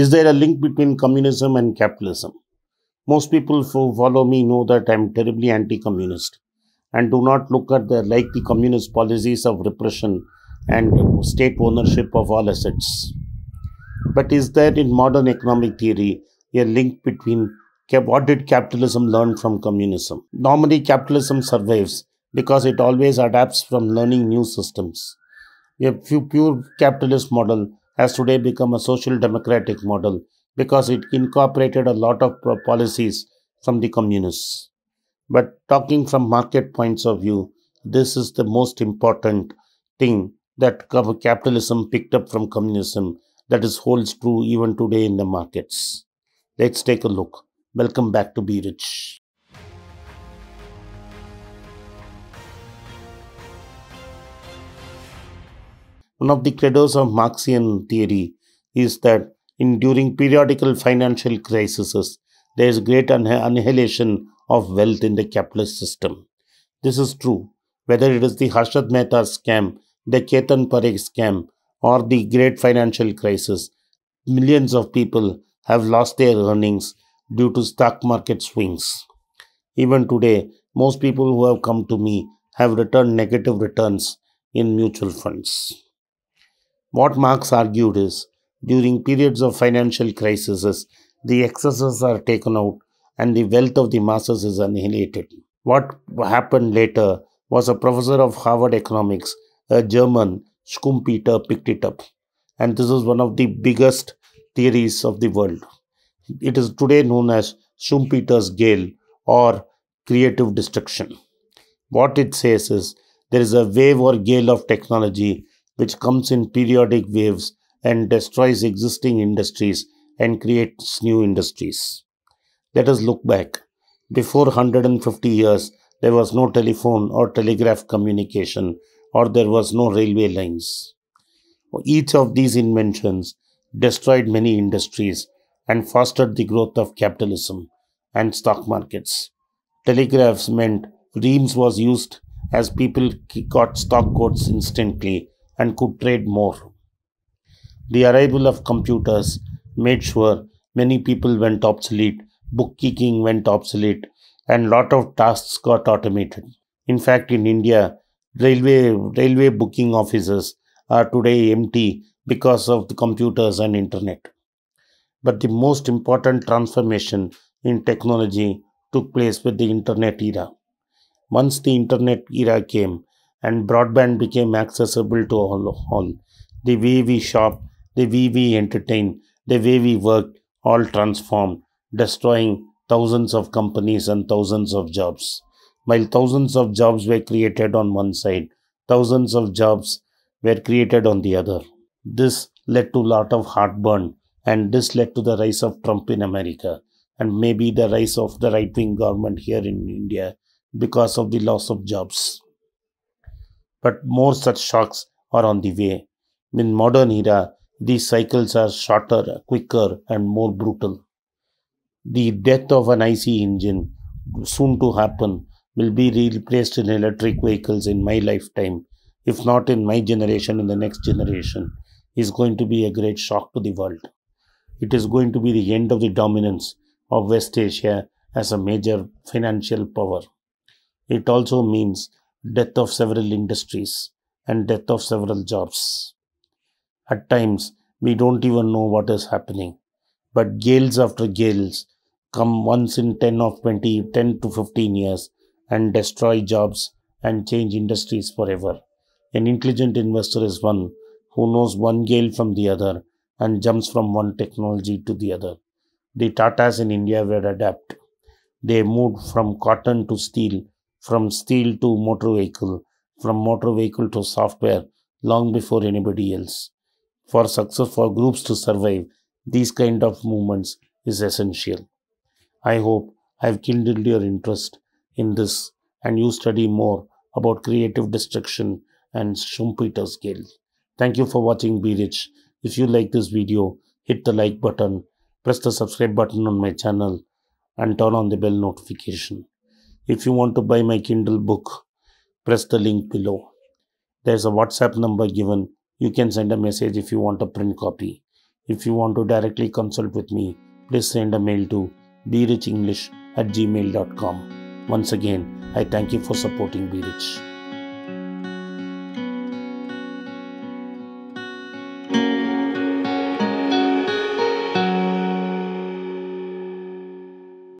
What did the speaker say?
Is there a link between communism and capitalism? Most people who follow me know that I am terribly anti communist and do not look at the like the communist policies of repression and state ownership of all assets. But is there in modern economic theory a link between what did capitalism learn from communism? Normally, capitalism survives because it always adapts from learning new systems. A pure capitalist model has today become a social democratic model because it incorporated a lot of policies from the communists. But talking from market points of view, this is the most important thing that capitalism picked up from communism that is holds true even today in the markets. Let's take a look. Welcome back to Be Rich. One of the credos of Marxian theory is that in during periodical financial crises, there is great annihilation of wealth in the capitalist system. This is true, whether it is the Harshad Mehta scam, the Ketan Parekh scam, or the great financial crisis. Millions of people have lost their earnings due to stock market swings. Even today, most people who have come to me have returned negative returns in mutual funds. What Marx argued is during periods of financial crises, the excesses are taken out and the wealth of the masses is annihilated. What happened later was a professor of Harvard economics, a German, Schumpeter, picked it up. And this is one of the biggest theories of the world. It is today known as Schumpeter's Gale or creative destruction. What it says is there is a wave or gale of technology which comes in periodic waves and destroys existing industries and creates new industries. Let us look back. Before 150 years, there was no telephone or telegraph communication, or there was no railway lines. Each of these inventions destroyed many industries and fostered the growth of capitalism and stock markets. Telegraphs meant reams was used as people got stock quotes instantly and could trade more. The arrival of computers made sure many people went obsolete, bookkeeping went obsolete, and lot of tasks got automated. In fact, in India, railway railway booking offices are today empty because of the computers and internet. But the most important transformation in technology took place with the internet era. Once the internet era came, and broadband became accessible to all, all. The way we shop, the way we entertain, the way we work all transformed, destroying thousands of companies and thousands of jobs. While thousands of jobs were created on one side, thousands of jobs were created on the other. This led to a lot of heartburn and this led to the rise of Trump in America and maybe the rise of the right wing government here in India because of the loss of jobs but more such shocks are on the way. In modern era, these cycles are shorter, quicker, and more brutal. The death of an IC engine, soon to happen, will be replaced in electric vehicles in my lifetime, if not in my generation, in the next generation, is going to be a great shock to the world. It is going to be the end of the dominance of West Asia as a major financial power. It also means death of several industries and death of several jobs. At times, we don't even know what is happening. But gales after gales come once in 10 of 20, 10 to 15 years and destroy jobs and change industries forever. An intelligent investor is one who knows one gale from the other and jumps from one technology to the other. The Tatas in India were adept. They moved from cotton to steel from steel to motor vehicle, from motor vehicle to software, long before anybody else. For success, for groups to survive, these kind of movements is essential. I hope I have kindled your interest in this and you study more about creative destruction and Schumpeter's guild. Thank you for watching Be Rich. If you like this video, hit the like button, press the subscribe button on my channel and turn on the bell notification. If you want to buy my Kindle book, press the link below. There's a WhatsApp number given. You can send a message if you want a print copy. If you want to directly consult with me, please send a mail to english at gmail.com. Once again, I thank you for supporting Be Rich.